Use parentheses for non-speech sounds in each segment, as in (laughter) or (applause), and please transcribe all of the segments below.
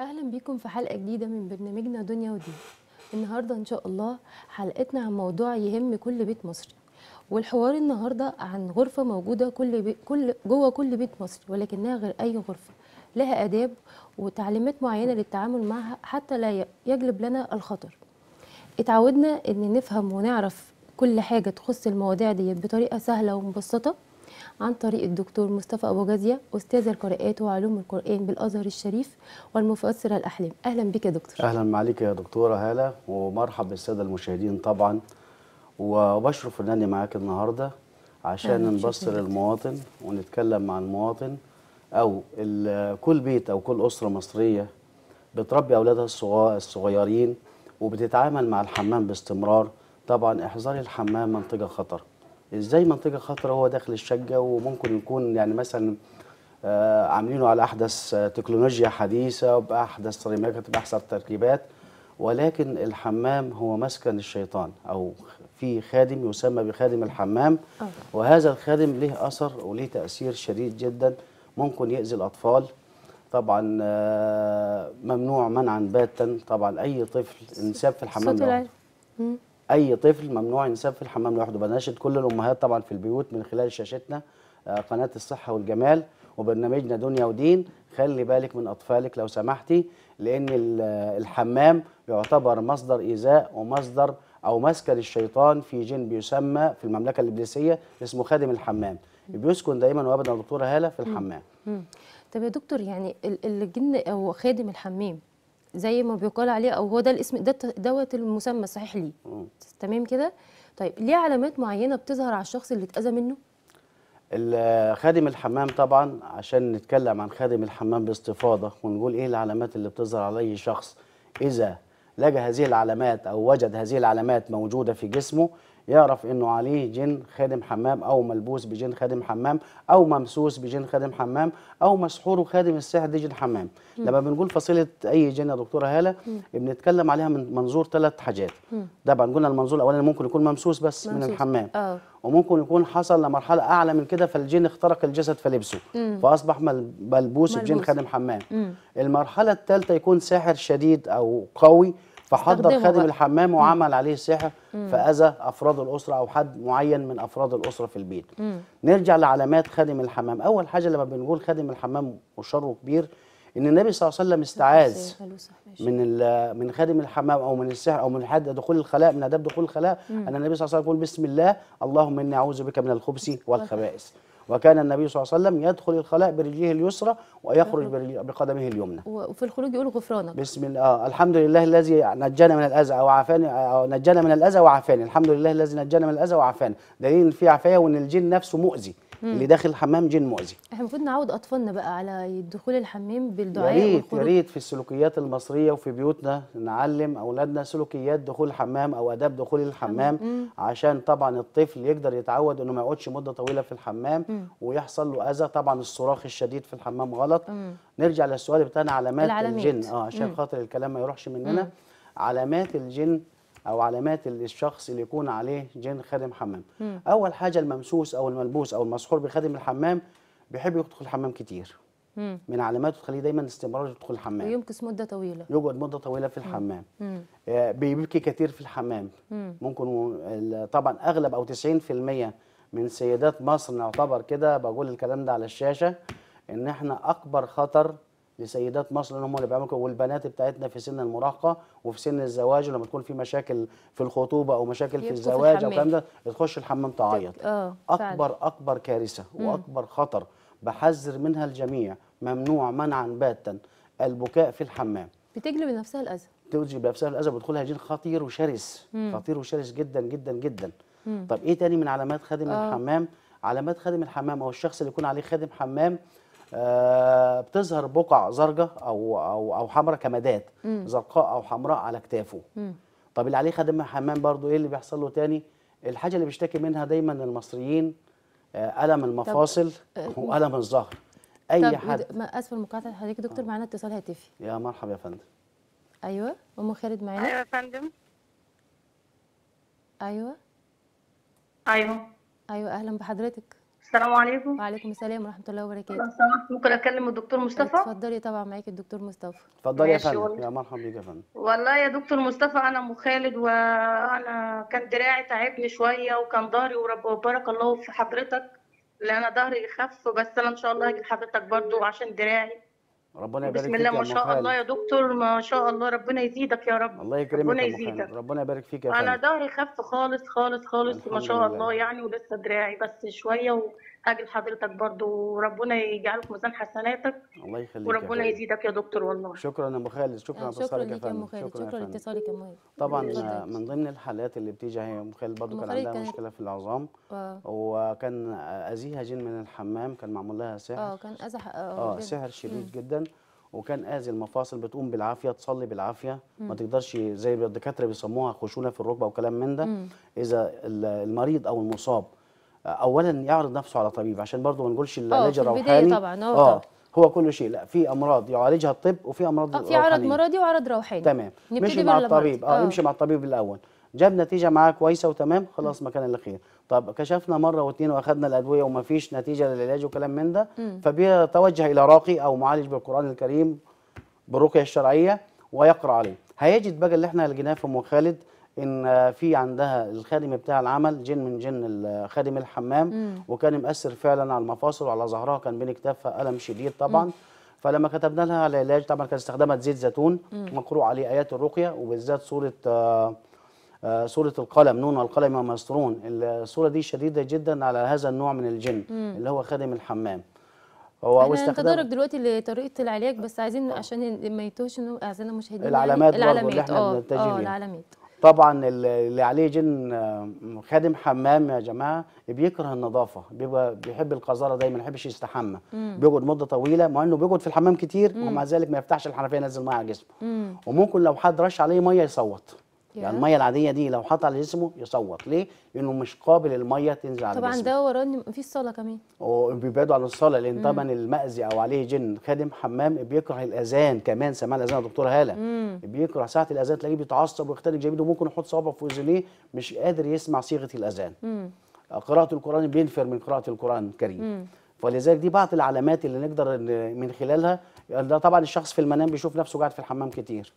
اهلا بيكم في حلقه جديده من برنامجنا دنيا ودين النهارده ان شاء الله حلقتنا عن موضوع يهم كل بيت مصري والحوار النهارده عن غرفه موجوده كل بي... كل جوه كل بيت مصري ولكنها غير اي غرفه لها اداب وتعليمات معينه للتعامل معها حتى لا يجلب لنا الخطر اتعودنا ان نفهم ونعرف كل حاجه تخص المواضيع دي بطريقه سهله ومبسطه عن طريق الدكتور مصطفى أبو جازية أستاذ القراءات وعلوم القرآن بالأزهر الشريف والمفسر الأحلام أهلا بك يا دكتور أهلا معاليك يا دكتورة هالة ومرحب بالسادة المشاهدين طبعا وبشرف إن أنا معاك النهاردة عشان نبصر المواطن ونتكلم مع المواطن أو كل بيت أو كل أسرة مصرية بتربي أولادها الصغيرين وبتتعامل مع الحمام باستمرار طبعا احذري الحمام منطقه خطر ازاي منطقه خطره هو داخل الشقه وممكن يكون يعني مثلا آه، عاملينه على احدث آه، تكنولوجيا حديثه باحدث سيراميكات باحسن تركيبات ولكن الحمام هو مسكن الشيطان او في خادم يسمى بخادم الحمام وهذا الخادم له اثر وله تاثير شديد جدا ممكن ياذي الاطفال طبعا آه، ممنوع منعا باتا طبعا اي طفل انساب في الحمام صوت اي طفل ممنوع ينساب في الحمام لوحده بناشد كل الامهات طبعا في البيوت من خلال شاشتنا آه، قناه الصحه والجمال وبرنامجنا دنيا ودين خلي بالك من اطفالك لو سمحتي لان الحمام يعتبر مصدر ايذاء ومصدر او مسكن الشيطان في جن بيسمى في المملكه الابليسيه اسمه خادم الحمام بيسكن دايما وابدا دكتوره هاله في الحمام طب يا دكتور يعني الجن او خادم الحمام زي ما بيقال عليه او هو ده الاسم ده دوت المسمى الصحيح ليه تمام كده طيب ليه علامات معينه بتظهر على الشخص اللي اتاذى منه خادم الحمام طبعا عشان نتكلم عن خادم الحمام باستفاضه ونقول ايه العلامات اللي بتظهر على اي شخص اذا لقى هذه العلامات او وجد هذه العلامات موجوده في جسمه يعرف انه عليه جن خادم حمام او ملبوس بجن خادم حمام او ممسوس بجن خادم حمام او مسحور وخادم الساحر دي جن حمام م. لما بنقول فصيله اي جن يا دكتوره هاله بنتكلم عليها من منظور ثلاث حاجات طبعا قلنا المنظور الاولاني ممكن يكون ممسوس بس ممسوس. من الحمام أوه. وممكن يكون حصل لمرحله اعلى من كده فالجن اخترق الجسد فلبسه مم. فاصبح ملبوس, ملبوس. بجن خادم حمام مم. المرحله الثالثه يكون ساحر شديد او قوي فحضر خادم الحمام وعمل عليه سحر فاذى افراد الاسره او حد معين من افراد الاسره في البيت مم. نرجع لعلامات خادم الحمام اول حاجه لما بنقول خادم الحمام وشره كبير ان النبي صلى الله عليه وسلم استعاذ من من خادم الحمام او من السحر او من حد دخول الخلاء من اداب دخول الخلاء ان النبي صلى الله عليه وسلم يقول بسم الله اللهم اني اعوذ بك من الخبث والخبائث وكان النبي صلى الله عليه وسلم يدخل الخلاء برجله اليسرى ويخرج بقدمه اليمنى وفي الخروج يقول غفرانك بسم الله آه الحمد لله الذي نجانا من الاذى وعافاني آه،, آه نجانا من الاذى وعافاني الحمد لله الذي نجانا من الاذى وعافاني دليل في عفايه وان الجن نفسه مؤذي اللي داخل الحمام جن مؤذي احنا المفروض نعود اطفالنا بقى على دخول الحمام بالدعاء يا ريت يا ريت في السلوكيات المصريه وفي بيوتنا نعلم اولادنا سلوكيات دخول الحمام او اداب دخول الحمام مم. عشان طبعا الطفل يقدر يتعود انه ما يقعدش مده طويله في الحمام مم. ويحصل له اذى طبعا الصراخ الشديد في الحمام غلط مم. نرجع للسؤال بتاعنا علامات العلامات. الجن اه عشان خاطر الكلام ما يروحش مننا علامات الجن او علامات الشخص اللي يكون عليه جين خادم حمام مم. اول حاجه الممسوس او الملبوس او المسحور بخادم الحمام بيحب يدخل الحمام كتير مم. من علاماته تخليه دايما استمرار يدخل الحمام ويمكث مده طويله يقعد مده طويله في الحمام مم. آه بيبكي كتير في الحمام مم. ممكن طبعا اغلب او 90% من سيدات مصر نعتبر كده بقول الكلام ده على الشاشه ان احنا اكبر خطر لسيدات مصر لان هم اللي بيعملوا والبنات بتاعتنا في سن المراهقه وفي سن الزواج ولما تكون في مشاكل في الخطوبه او مشاكل في الزواج او الكلام ده بتخش الحمام تعيط اه اكبر اكبر كارثه واكبر خطر بحذر منها الجميع ممنوع منعا باتا البكاء في الحمام بتجلب لنفسها الاذى بتجلب لنفسها الاذى بدخولها جين خطير وشرس مم. خطير وشرس جدا جدا جدا مم. طب ايه تاني من علامات خادم آه. الحمام علامات خادم الحمام او الشخص اللي يكون عليه خادم حمام آه، بتظهر بقع زرقاء أو أو أو حمراء كمادات زرقاء أو حمراء على كتافه طب اللي عليه خدم حمام برضو إيه اللي بيحصل له تاني الحاجة اللي بيشتكي منها دايما المصريين آه، ألم المفاصل آه، (laughs) وألم الظهر أي حد ما أسف المقاطعة حضرتك دكتور معانا اتصال هاتفي يا مرحبا يا فندم أيوه أم خالد معانا أيوه يا فندم أيوه أيوه أيوه أهلا بحضرتك السلام عليكم وعليكم السلام ورحمه الله وبركاته لو سمحت ممكن اكلم الدكتور مصطفى اتفضلي طبعا معاكي الدكتور مصطفى اتفضلي يا فندم يا مرحبا بيك يا فندم والله يا دكتور مصطفى انا ام خالد وانا كان دراعي تعبني شويه وكان ظهري وبارك الله في حضرتك لان ظهري خف بس انا ان شاء الله هاجي لحضرتك برضو عشان دراعي ربنا يبارك بسم الله ما شاء الله يا دكتور ما شاء الله ربنا يزيدك يا رب الله يكرمك ربنا يزيدك ربنا يبارك فيك يا فندم انا ظهري خف خالص خالص خالص ما شاء الله يعني ولسه دراعي بس شويه و... اجل حضرتك برضو وربنا يجعله في ميزان حسناتك الله يخليك وربنا يزيدك يا دكتور والله شكرا يا ابو خالد شكرا على اتصالك يا فندم شكرا شكرا لاتصالك يا مهيد طبعا آه، من ضمن الحالات اللي بتيجي هي ام خالد برضو كان عندها مشكله في العظام آه. وكان اذيها جن من الحمام كان معمول لها سحر اه كان اذى اه, آه، سحر شديد جدا وكان اذي المفاصل بتقوم بالعافيه تصلي بالعافيه مم. ما تقدرش زي الدكاتره بيسموها خشونه في الركبه وكلام من ده اذا المريض او المصاب اولا يعرض نفسه على طبيب عشان برضه ما نقولش العلاج آه، الروحاني طبعا اه هو كل شيء لا في امراض يعالجها الطب وفي امراض آه، في عرض مرضي وعرض روحاني تمام مشي مع الطبيب اه يمشي آه. مع الطبيب الاول جاب نتيجه معاه كويسه وتمام خلاص مكان اللي خير طب كشفنا مره واثنين واخذنا الادويه وما فيش نتيجه للعلاج وكلام من ده فبيتوجه الى راقي او معالج بالقران الكريم بالرقيه الشرعيه ويقرا عليه هيجد بقى اللي احنا لقيناه في ام خالد ان في عندها الخادم بتاع العمل جن من جن خادم الحمام مم. وكان مأثر فعلا على المفاصل وعلى ظهرها كان بين كتافها الم شديد طبعا مم. فلما كتبنا لها العلاج طبعا كانت استخدمت زيت زيتون مقروء عليه ايات الرقيه وبالذات صوره آه، آه، صورة القلم نون القلم ومسترون الصورة دي شديدة جدا على هذا النوع من الجن مم. اللي هو خادم الحمام هو احنا هنتدرج دلوقتي لطريقه العلاج بس عايزين عشان ما يتوهش اعزائنا المشاهدين يعني العلامات العلامات اللي احنا آه، بنتجه اه العلامات طبعا اللي عليه جن آه، خادم حمام يا جماعه بيكره النظافه بيبقى بيحب القذاره دايما ما بيحبش يستحمى بيقعد مده طويله مع انه بيقعد في الحمام كتير ومع ذلك ما يفتحش الحنفيه ينزل ميه على جسمه مم. وممكن لو حد رش عليه ميه يصوت يعني الميه العاديه دي لو حاطه على جسمه يصوت ليه لانه مش قابل الميه تنزل على طبعا جسمه طبعا ده وراه في الصاله كمان وبيبعدوا عن الصاله لان طبعا المأذي او عليه جن خادم حمام بيكره الاذان كمان سماع الاذان يا دكتور هاله بيكره ساعه الاذان تلاقيه بيتعصب ويختلف جبينه وممكن يحط صوابعه في اذنيه مش قادر يسمع صيغه الاذان قراءه القران بينفر من قراءه القران الكريم مم. فلذلك دي بعض العلامات اللي نقدر من خلالها ده طبعا الشخص في المنام بيشوف نفسه قاعد في الحمام كتير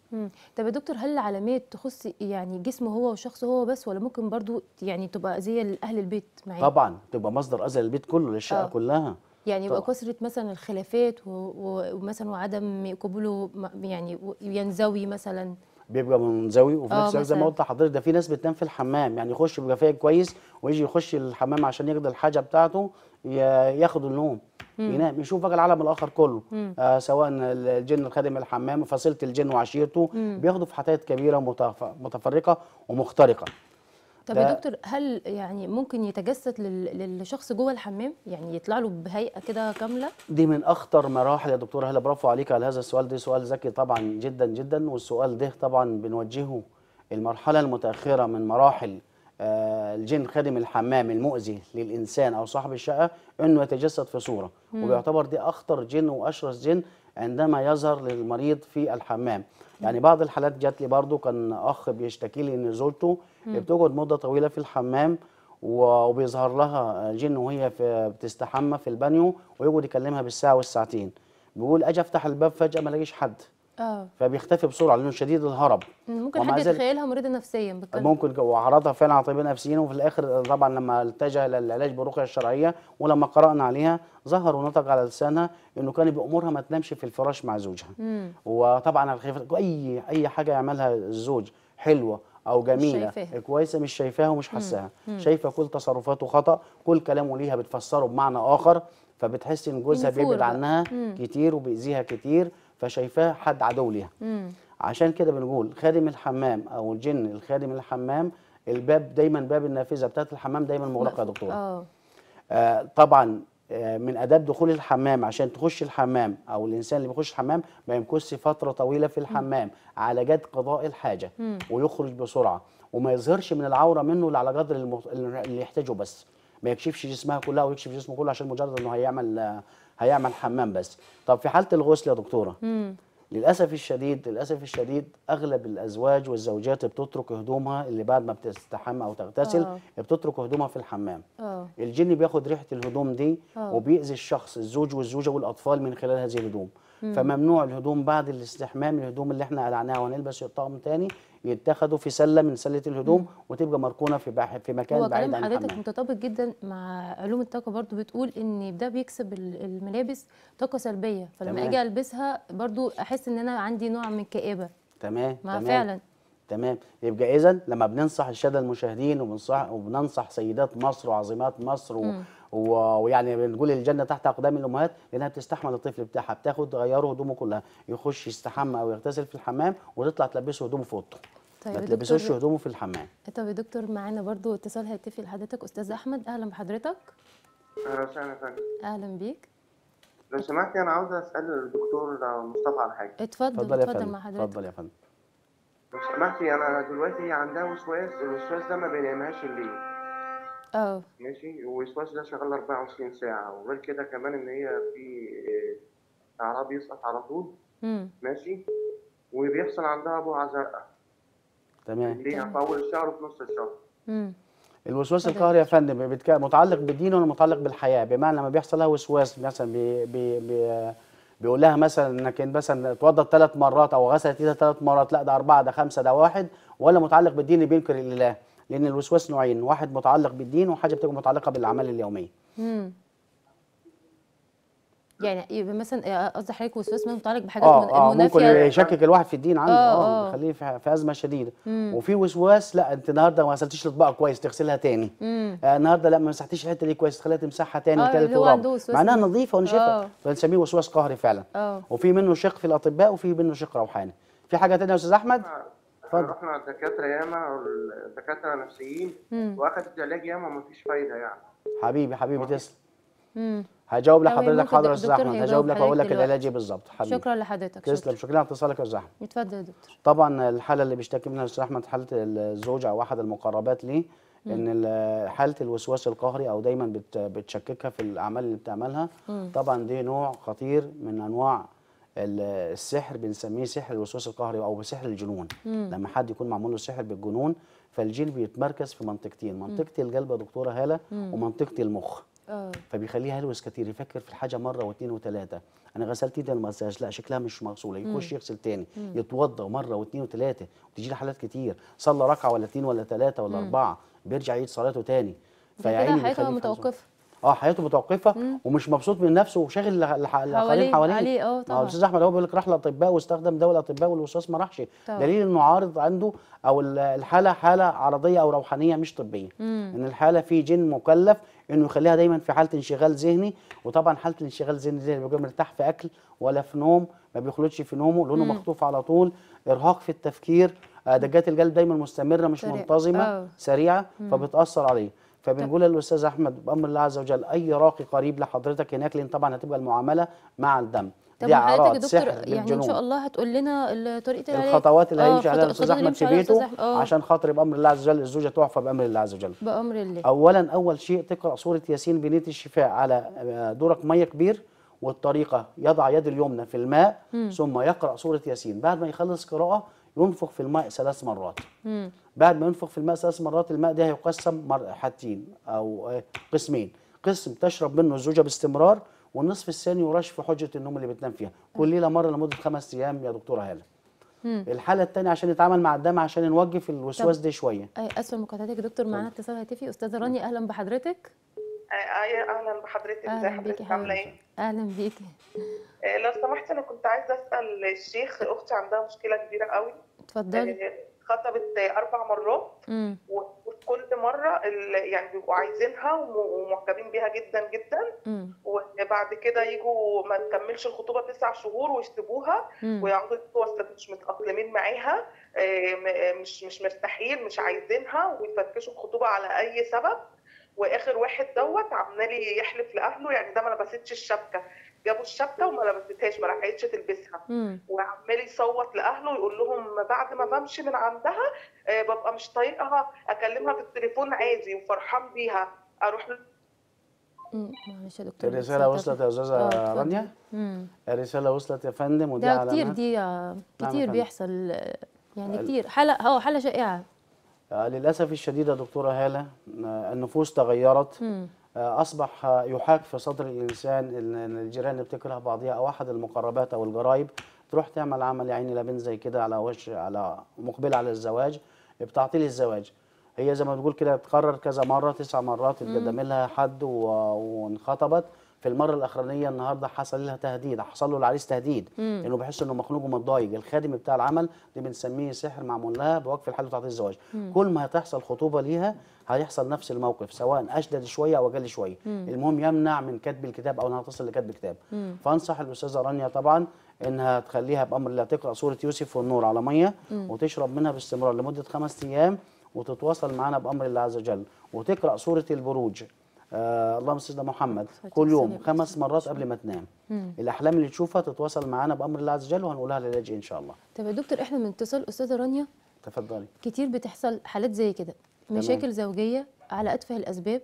طب يا دكتور هل العلامات تخص يعني جسمه هو وشخصه هو بس ولا ممكن برضو يعني تبقى اذيه لاهل البيت معي طبعا تبقى مصدر اذى للبيت كله للشقه أوه. كلها يعني يبقى كثره مثلا الخلافات ومثلا وعدم قبوله يعني ينزوي مثلا بيبقى منزوي وفي آه، نفس الوقت زي ما قلت لحضرتك ده في ناس بتنام في الحمام يعني يخش بيبقى فايق كويس ويجي يخش الحمام عشان يقضي الحاجه بتاعته ياخد النوم ينام يشوف بقى العالم الاخر كله آه سواء الجن الخادم الحمام فصيله الجن وعشيرته بياخدوا في حتات كبيره متفرقه ومخترقه طب يا دكتور هل يعني ممكن يتجسد للشخص جوه الحمام يعني يطلع له بهيئه كده كامله دي من اخطر مراحل يا دكتوره هلا برافو عليك على هذا السؤال ده سؤال ذكي طبعا جدا جدا والسؤال ده طبعا بنوجهه المرحله المتاخره من مراحل آه، الجن خادم الحمام المؤذي للانسان او صاحب الشقه انه يتجسد في صوره مم. وبيعتبر دي اخطر جن واشرس جن عندما يظهر للمريض في الحمام يعني بعض الحالات جات لي برضو كان اخ بيشتكي لي ان زوجته بتقعد مده طويله في الحمام وبيظهر لها جن وهي في بتستحمى في البانيو ويقعد يكلمها بالساعه والساعتين بيقول اجي افتح الباب فجاه ما الاقيش حد اه فبيختفي بسرعه لانه شديد الهرب ممكن حد يتخيلها مريضه نفسيا بالكلام ممكن وعرضها فعلا على طبيب نفسيين وفي الاخر آه، طبعا لما التجه للعلاج بالرقيه الشرعيه ولما قرانا عليها ظهر ونطق على لسانها انه كان بامورها ما تنامش في الفراش مع زوجها مم. وطبعا الخيف اي اي حاجه يعملها الزوج حلوه او جميله مش كويسه مش شايفاها ومش حاساها شايفه كل تصرفاته خطا كل كلامه ليها بتفسره بمعنى اخر فبتحس ان جوزها بيبعد عنها مم. كتير وبيأذيها كتير فشايفاه حد عدو ليها عشان كده بنقول خادم الحمام او الجن الخادم الحمام الباب دايما باب النافذه بتاعت الحمام دايما مغلقه يا دكتور آه, آه، طبعا آه، من اداب دخول الحمام عشان تخش الحمام او الانسان اللي بيخش الحمام ما يمكثش فتره طويله في الحمام على جد قضاء الحاجه مم. ويخرج بسرعه وما يظهرش من العوره منه الا على قدر اللي يحتاجه بس ما يكشفش جسمها كلها ويكشف جسمه كله عشان مجرد انه هيعمل آه هيعمل حمام بس طب في حاله الغسل يا دكتوره مم. للاسف الشديد للاسف الشديد اغلب الازواج والزوجات بتترك هدومها اللي بعد ما بتستحمى او تغتسل أوه. بتترك هدومها في الحمام أوه. الجن بياخد ريحه الهدوم دي أوه. وبيأذي الشخص الزوج والزوجه والاطفال من خلال هذه الهدوم مم. فممنوع الهدوم بعد الاستحمام الهدوم اللي احنا قلعناها وهنلبس طقم تاني يتخذوا في سله من سله الهدوم وتبقى مركونه في في مكان هو بعيد عن حضرتك متطابق جدا مع علوم الطاقه برضو بتقول ان ده بيكسب الملابس طاقه سلبيه فلما تمام. اجي البسها برضو احس ان انا عندي نوع من الكآبه تمام ما تمام. فعلا تمام يبقى اذا لما بننصح الشاده المشاهدين وبنصح وبننصح سيدات مصر وعظيمات مصر و... و... ويعني بنقول الجنه تحت اقدام الامهات لانها بتستحمل الطفل بتاعها بتاخد تغيره هدومه كلها يخش يستحمى او يغتسل في الحمام وتطلع تلبسه هدومه في اوضته طيب ما تلبسوش هدومه في الحمام آه، طب يا دكتور معانا برضو اتصال هاتفي لحضرتك استاذ احمد اهلا بحضرتك اهلا وسهلا يا فندم اهلا بيك لو سمحتي انا عاوز اسال الدكتور مصطفى على حاجه اتفضل اتفضل مع حضرتك اتفضل يا فندم لو سمحتي انا دلوقتي هي عندها وسواس الوسواس ده ما بينامهاش الليل اه ماشي والوسواس ده شغال 24 ساعه وغير كده كمان ان هي في آه، اعراض بيسقط على طول ماشي وبيحصل عندها بقعه زرقاء تمام اللي في اول الشهر وفي نص الشهر امم الوسواس طيب. القهري يا فندم متعلق بالدين ولا متعلق بالحياه بمعنى لما بيحصل لها وسواس مثلا بي بي بي بيقول لها مثلا انك مثلا اتوضت ثلاث مرات او غسلت ايدها ثلاث مرات لا ده اربعه ده خمسه ده واحد ولا متعلق بالدين اللي بينكر الاله لان الوسواس نوعين واحد متعلق بالدين وحاجه بتكون متعلقه بالاعمال اليوميه امم يعني مثلا آه، قصدي حضرتك وسواس متعلق بحاجات آه آه منافيه ممكن يشكك الواحد في الدين عنده اه, آه, آه. يخليه في, في ازمه شديده وفي وسواس لا انت النهارده ما غسلتيش الاطباق كويس تغسلها تاني آه النهارده لا ما مسحتيش الحته دي كويس تخليها تمسحها تاني آه تالت ورابع معناها نظيفه ونشفه آه. فبنسميه وسواس قهري فعلا آه. وفي منه شق في الاطباء وفي منه شق روحاني في حاجه تانية يا استاذ احمد آه، اتفضل رحنا الدكاتره ياما والدكاتره نفسيين واخدت علاج ياما ومفيش فايده يعني حبيبي حبيبي تسلم هجاوب لحضرتك حاضر يا استاذ احمد هجاوب لك واقول لك العلاج ايه بالظبط حبيبي شكرا لحضرتك تسلم شكرا على اتصالك يا استاذ احمد اتفضل يا دكتور طبعا الحاله اللي بيشتكي منها الاستاذ احمد حاله الزوج او احد المقربات ليه ان حاله الوسواس القهري او دايما بتشككها في الاعمال اللي بتعملها مم. طبعا دي نوع خطير من انواع السحر بنسميه سحر الوسواس القهري او سحر الجنون مم. لما حد يكون معمول له سحر بالجنون فالجيل بيتمركز في منطقتين منطقه القلب يا دكتوره هاله ومنطقه المخ اه فبيخليها يهلوس كتير يفكر في الحاجه مره واثنين وثلاثه انا غسلت ايدي ما غسلتهاش لا شكلها مش مغسوله يخش يغسل تاني يتوضا مره واثنين وثلاثه وتجي له حالات كتير صلى ركعه ولا اثنين ولا ثلاثه ولا مم. اربعه بيرجع يعيد صلاته تاني فيعني حياته متوقفه اه حياته متوقفه مم. ومش مبسوط من نفسه وشاغل اللي حواليه اه طبعا الاستاذ احمد هو بيقول لك راح لاطباء واستخدم دواء الاطباء والوسواس ما راحش دليل انه عارض عنده او الحاله حاله عرضيه او روحانيه مش طبيه مم. ان الحاله في جن مكلف انه يخليها دايما في حاله انشغال ذهني وطبعا حاله الانشغال الذهني دي بيبقى مرتاح في اكل ولا في نوم ما بيخلطش في نومه لونه مخطوف على طول ارهاق في التفكير آه، دقات القلب دايما مستمره مش منتظمه أوه. سريعه مم. فبتاثر عليه فبنقول للاستاذ احمد بامر الله عز وجل اي راقي قريب لحضرتك هناك لان طبعا هتبقى المعامله مع الدم طب حضرتك يا دكتور يعني ان شاء الله هتقول لنا طريقه العلاج الخطوات اللي آه، هيمشي عليها الاستاذ احمد في بيته آه. عشان خاطر بامر الله عز وجل الزوجه توفى بامر الله عز وجل بامر الله اولا اول شيء تقرا سوره ياسين بنيه الشفاء على آه، دورك ميه كبير والطريقه يضع يد اليمنى في الماء م. ثم يقرا سوره ياسين بعد ما يخلص قراءه ينفخ في الماء ثلاث مرات م. بعد ما ينفخ في الماء ثلاث مرات الماء ده هيقسم مرحلتين او آه، قسمين قسم تشرب منه الزوجه باستمرار والنصف الثاني يرش في حجره النوم اللي بتنام فيها كل ليله مره لمده خمس ايام يا دكتوره هاله الحاله الثانيه عشان نتعامل مع الدم عشان نوقف الوسواس ده شويه اي اسفل مقاطعتك دكتور معانا اتصال هاتفي استاذه رانيا اهلا بحضرتك اهلا بحضرتك ازي حضرتك عامله ايه اهلا بيكي آه، لو سمحت انا كنت عايزه اسال الشيخ اختي عندها مشكله كبيره قوي اتفضلي آه، اتخطبت اربع مرات وكل مره يعني بيبقوا عايزينها ومعجبين بيها جدا جدا م. وبعد كده يجوا ما تكملش الخطوبه تسع شهور ويسيبوها ويقعدوا يقولوا مش متاقلمين معاها آه، آه، مش مش مرتاحين مش عايزينها ويفتشوا الخطوبه على اي سبب واخر واحد دوت عمال يحلف لاهله يعني ده ما لبستش الشبكه جابوا الشبكه وما لبستهاش ما لحقتش تلبسها وعمال يصوت لاهله يقول لهم بعد ما بمشي من عندها آه، ببقى مش طايقها اكلمها في التليفون عادي وفرحان بيها اروح معلش يا دكتور الرسالة وصلت يا أستاذة آه، رانيا الرسالة وصلت يا فندم ودي ده كتير دي آه، نعم كتير بيحصل يعني كتير حالة هو حالة شائعة للأسف الشديد يا دكتورة هالة النفوس تغيرت آه، اصبح يحاك في صدر الانسان ان الجيران اللي بتكره بعضها او احد المقربات او الجرايب تروح تعمل عمل يا عيني لابن زي كده على وش على مقبله على الزواج لي الزواج هي زي ما بتقول كده تقرر كذا مره تسع مرات اتقدم لها حد وانخطبت في المره الاخرانيه النهارده حصل لها تهديد حصل له العريس تهديد مم. لانه بيحس انه مخنوق ومتضايق الخادم بتاع العمل اللي بنسميه سحر معمول لها بوقف الحل وتعطيل الزواج مم. كل ما هتحصل خطوبه ليها هيحصل نفس الموقف سواء اشدد شويه او اقل شويه المهم يمنع من كتب الكتاب او انها تصل لكتب الكتاب مم. فانصح الاستاذه رانيا طبعا انها تخليها بامر الله تقرا سوره يوسف والنور على ميه مم. وتشرب منها باستمرار لمده خمس ايام وتتواصل معنا بامر الله عز وجل وتقرا سوره البروج آه اللهم صل على محمد كل يوم خمس مرات قبل ما تنام مم. الاحلام اللي تشوفها تتواصل معانا بامر الله عز وجل وهنقولها للاجئ ان شاء الله طب يا دكتور احنا بنتصل استاذه رانيا تفضلي كتير بتحصل حالات زي كده مشاكل تمام. زوجيه على اتفه الاسباب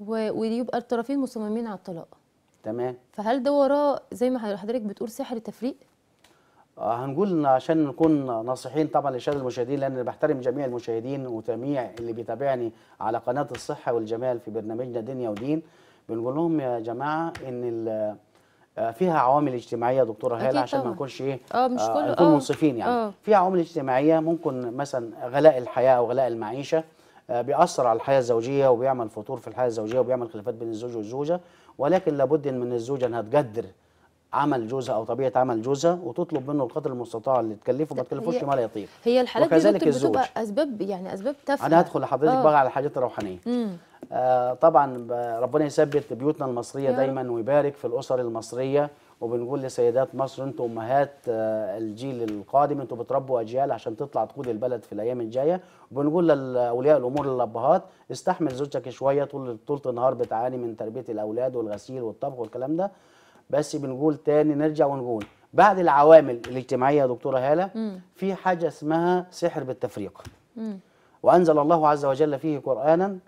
و... ويبقى الطرفين مصممين على الطلاق تمام فهل ده وراه زي ما حضرتك بتقول سحر تفريق هنقول عشان نكون ناصحين طبعا للساده المشاهدين لان بحترم جميع المشاهدين وجميع اللي بيتابعني على قناه الصحه والجمال في برنامجنا دنيا ودين بنقول لهم يا جماعه ان آه، فيها عوامل اجتماعيه دكتوره هاله عشان طبعا. ما نكونش ايه اه مش آه، كله نكون آه، منصفين يعني أوه. فيها عوامل اجتماعيه ممكن مثلا غلاء الحياه او غلاء المعيشه بيأثر على الحياه الزوجيه وبيعمل فتور في الحياه الزوجيه وبيعمل خلافات بين الزوج والزوجه ولكن لابد من الزوجه انها تقدر عمل جوزها او طبيعه عمل جوزها وتطلب منه القدر المستطاع اللي تكلفه ما تكلفوش ما لا يطيق هي الحالات دي بتبقى الزوج. اسباب يعني اسباب تافهه انا هدخل لحضرتك آه. بقى على الحاجات الروحانيه آه طبعا ربنا يثبت بيوتنا المصريه دايما ويبارك في الاسر المصريه وبنقول لسيدات مصر انتم امهات آه، الجيل القادم انتم بتربوا اجيال عشان تطلع تقود البلد في الايام الجايه وبنقول لاولياء الامور الابهات استحمل زوجتك شويه طول طول النهار بتعاني من تربيه الاولاد والغسيل والطبخ والكلام ده بس بنقول تاني نرجع ونقول بعد العوامل الاجتماعيه يا دكتوره هاله في حاجه اسمها سحر بالتفريق مم. وانزل الله عز وجل فيه قرانا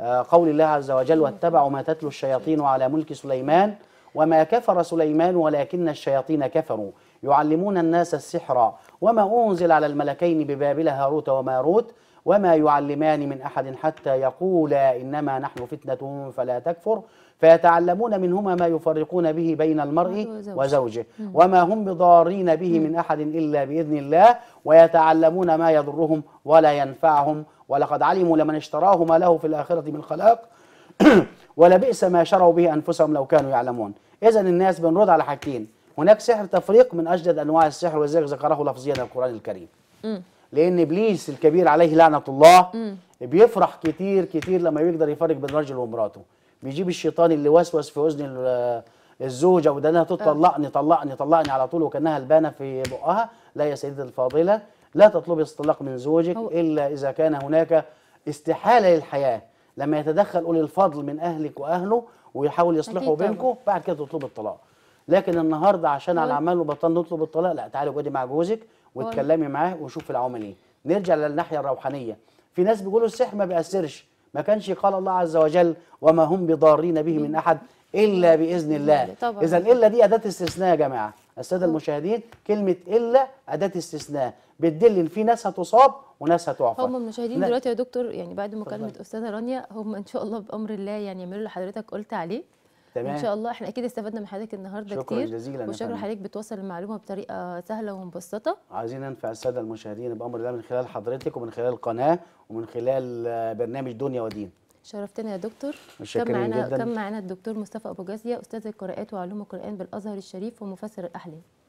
آه، قول الله عز وجل واتبعوا ما تتلو الشياطين على ملك سليمان وما كفر سليمان ولكن الشياطين كفروا يعلمون الناس السحر وما أنزل على الملكين ببابل هاروت وماروت وما يعلمان من احد حتى يقولا انما نحن فتنه فلا تكفر فيتعلمون منهما ما يفرقون به بين المرء وزوجه وما هم بضارين به من احد الا باذن الله ويتعلمون ما يضرهم ولا ينفعهم ولقد علموا لمن اشتراه ما له في الاخره من خلاق (clears throat) ولبئس ما شروا به انفسهم لو كانوا يعلمون اذا الناس بنرد على حاجتين هناك سحر تفريق من اجدد انواع السحر وذلك ذكره لفظيا القران الكريم لان ابليس الكبير عليه لعنه الله م. بيفرح كتير كتير لما بيقدر يفرق بين راجل ومراته بيجيب الشيطان اللي وسوس في اذن الزوجه وده انها تطلقني آه. طلقني طلقني على طول وكانها البانه في بقها لا يا سيدتي الفاضله لا تطلبي الطلاق من زوجك الا اذا كان هناك استحاله للحياه لما يتدخل اولي الفضل من اهلك واهله ويحاول يصلحوا بينكم بعد كده تطلبي الطلاق لكن النهارده عشان على عمال بطل نطلب الطلاق لا تعالي اقعدي مع جوزك واتكلمي معاه وشوفي العمل ايه نرجع للناحيه الروحانيه في ناس بيقولوا السحر ما بيأثرش ما كانش قال الله عز وجل وما هم بضارين به من احد الا باذن الله اذا الا دي اداه استثناء يا جماعه الساده المشاهدين كلمه الا اداه استثناء بتدل ان في ناس هتصاب وناس هتعفى هم المشاهدين دلوقتي يا دكتور يعني بعد مكالمه استاذه رانيا هم ان شاء الله بامر الله يعني يعملوا اللي حضرتك قلت عليه تمام ان شاء الله احنا اكيد استفدنا من حضرتك النهارده شكرا كتير شكرا جزيلا وشكرا حضرتك بتوصل المعلومه بطريقه سهله ومبسطه عايزين ننفع الساده المشاهدين بامر الله من خلال حضرتك ومن خلال القناه ومن خلال برنامج دنيا ودين شرفتنا يا دكتور كان معنا كان معانا الدكتور مصطفى ابو جازيه استاذ القراءات وعلوم القران بالازهر الشريف ومفسر الاحلام